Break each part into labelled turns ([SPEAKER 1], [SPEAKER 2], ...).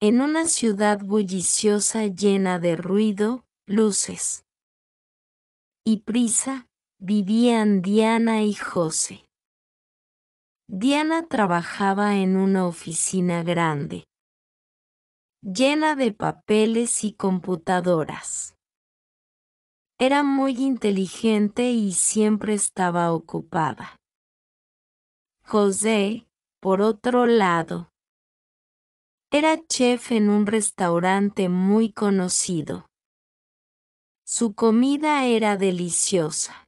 [SPEAKER 1] en una ciudad bulliciosa llena de ruido, luces y prisa, vivían Diana y José. Diana trabajaba en una oficina grande, llena de papeles y computadoras. Era muy inteligente y siempre estaba ocupada. José, por otro lado, era chef en un restaurante muy conocido. Su comida era deliciosa.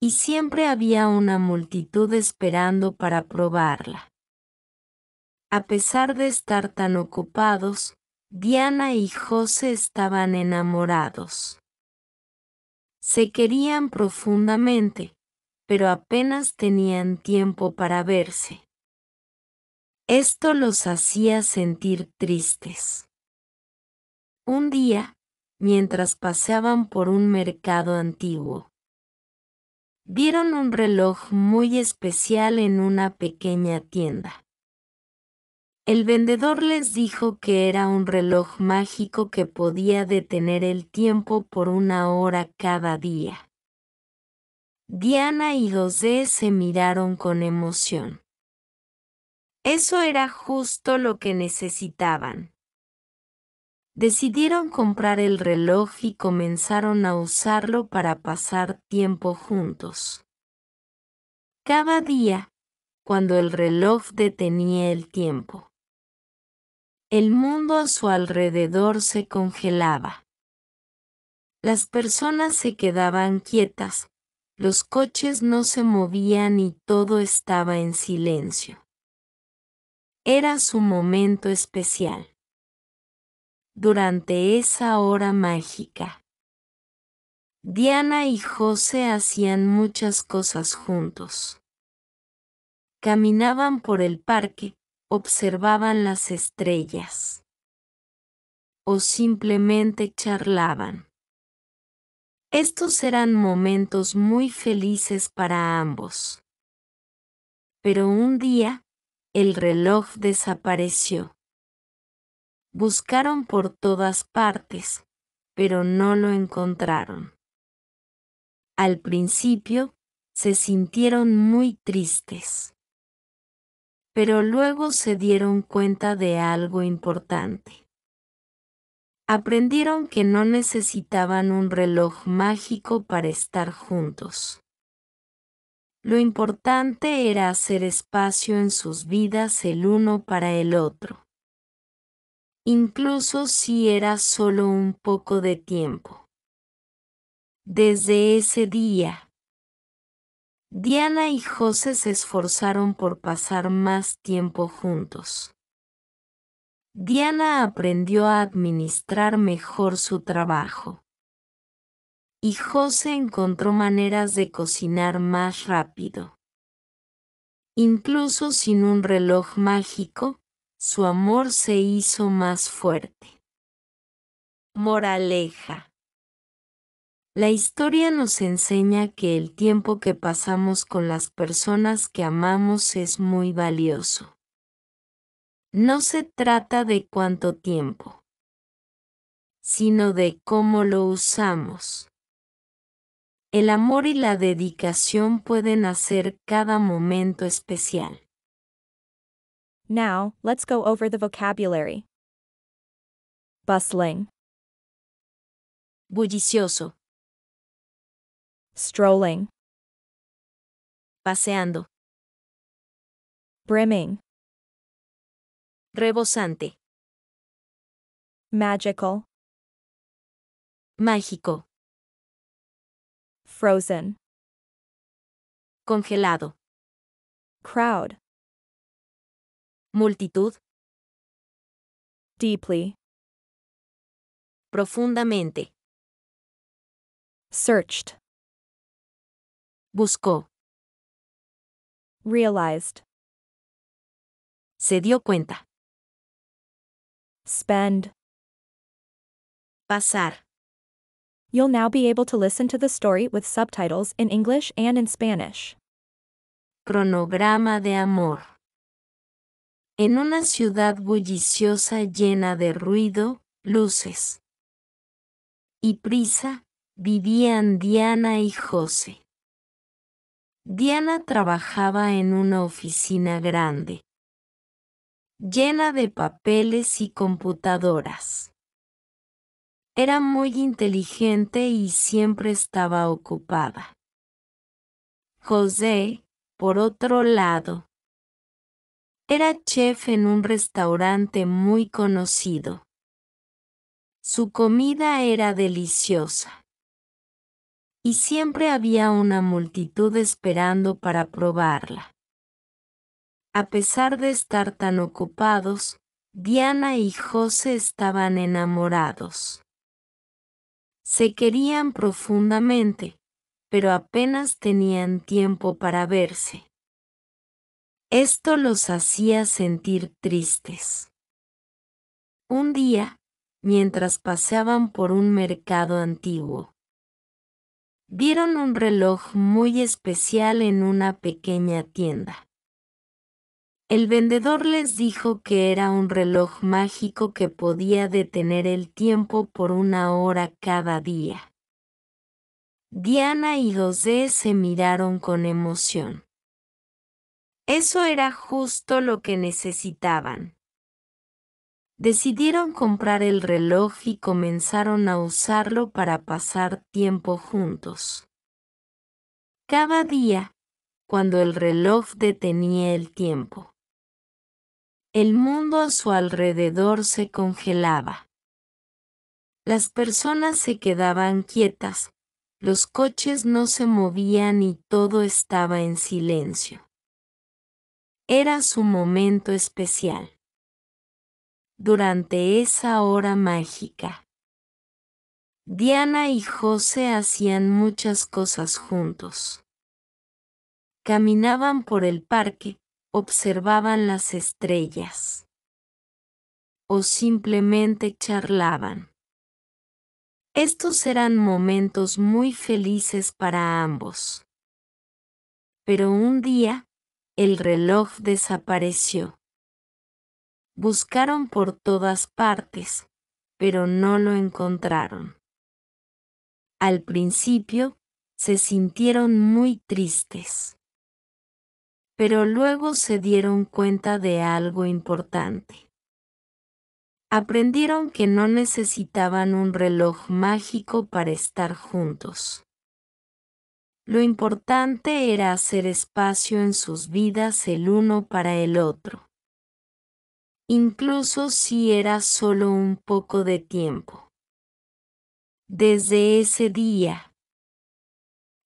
[SPEAKER 1] Y siempre había una multitud esperando para probarla. A pesar de estar tan ocupados, Diana y José estaban enamorados. Se querían profundamente, pero apenas tenían tiempo para verse. Esto los hacía sentir tristes. Un día, mientras paseaban por un mercado antiguo, vieron un reloj muy especial en una pequeña tienda. El vendedor les dijo que era un reloj mágico que podía detener el tiempo por una hora cada día. Diana y José se miraron con emoción. Eso era justo lo que necesitaban. Decidieron comprar el reloj y comenzaron a usarlo para pasar tiempo juntos. Cada día, cuando el reloj detenía el tiempo, el mundo a su alrededor se congelaba. Las personas se quedaban quietas, los coches no se movían y todo estaba en silencio. Era su momento especial. Durante esa hora mágica, Diana y José hacían muchas cosas juntos. Caminaban por el parque, observaban las estrellas o simplemente charlaban. Estos eran momentos muy felices para ambos. Pero un día, el reloj desapareció. Buscaron por todas partes, pero no lo encontraron. Al principio se sintieron muy tristes, pero luego se dieron cuenta de algo importante. Aprendieron que no necesitaban un reloj mágico para estar juntos. Lo importante era hacer espacio en sus vidas el uno para el otro. Incluso si era solo un poco de tiempo. Desde ese día, Diana y José se esforzaron por pasar más tiempo juntos. Diana aprendió a administrar mejor su trabajo y José encontró maneras de cocinar más rápido. Incluso sin un reloj mágico, su amor se hizo más fuerte. Moraleja. La historia nos enseña que el tiempo que pasamos con las personas que amamos es muy valioso. No se trata de cuánto tiempo, sino de cómo lo usamos. El amor y la dedicación pueden hacer cada momento especial. Now, let's go over the vocabulary. Bustling. Bullicioso. Strolling. Paseando. Brimming. Rebosante. Magical. Mágico. Frozen. Congelado. Crowd. Multitud. Deeply. Profundamente. Searched. Buscó. Realized. Se dio cuenta. Spend. Pasar you'll now be able to listen to the story with subtitles in English and in Spanish. Cronograma de amor. En una ciudad bulliciosa llena de ruido, luces y prisa, vivían Diana y José. Diana trabajaba en una oficina grande, llena de papeles y computadoras. Era muy inteligente y siempre estaba ocupada. José, por otro lado, era chef en un restaurante muy conocido. Su comida era deliciosa. Y siempre había una multitud esperando para probarla. A pesar de estar tan ocupados, Diana y José estaban enamorados. Se querían profundamente, pero apenas tenían tiempo para verse. Esto los hacía sentir tristes. Un día, mientras paseaban por un mercado antiguo, vieron un reloj muy especial en una pequeña tienda. El vendedor les dijo que era un reloj mágico que podía detener el tiempo por una hora cada día. Diana y José se miraron con emoción. Eso era justo lo que necesitaban. Decidieron comprar el reloj y comenzaron a usarlo para pasar tiempo juntos. Cada día, cuando el reloj detenía el tiempo. El mundo a su alrededor se congelaba. Las personas se quedaban quietas, los coches no se movían y todo estaba en silencio. Era su momento especial. Durante esa hora mágica, Diana y José hacían muchas cosas juntos. Caminaban por el parque, observaban las estrellas o simplemente charlaban. Estos eran momentos muy felices para ambos. Pero un día, el reloj desapareció. Buscaron por todas partes, pero no lo encontraron. Al principio, se sintieron muy tristes pero luego se dieron cuenta de algo importante. Aprendieron que no necesitaban un reloj mágico para estar juntos. Lo importante era hacer espacio en sus vidas el uno para el otro, incluso si era solo un poco de tiempo. Desde ese día,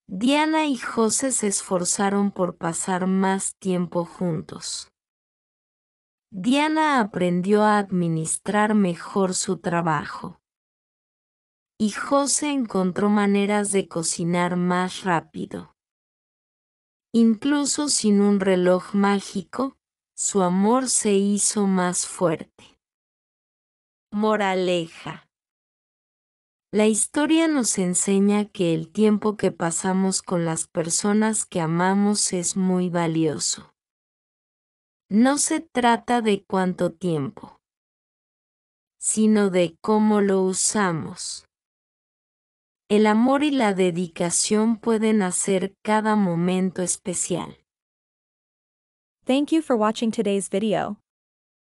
[SPEAKER 1] Diana y José se esforzaron por pasar más tiempo juntos. Diana aprendió a administrar mejor su trabajo. Y José encontró maneras de cocinar más rápido. Incluso sin un reloj mágico, su amor se hizo más fuerte. Moraleja. La historia nos enseña que el tiempo que pasamos con las personas que amamos es muy valioso. No se trata de cuánto tiempo, sino de cómo lo usamos. El amor y la dedicación pueden hacer cada momento especial. Thank you for watching today's video.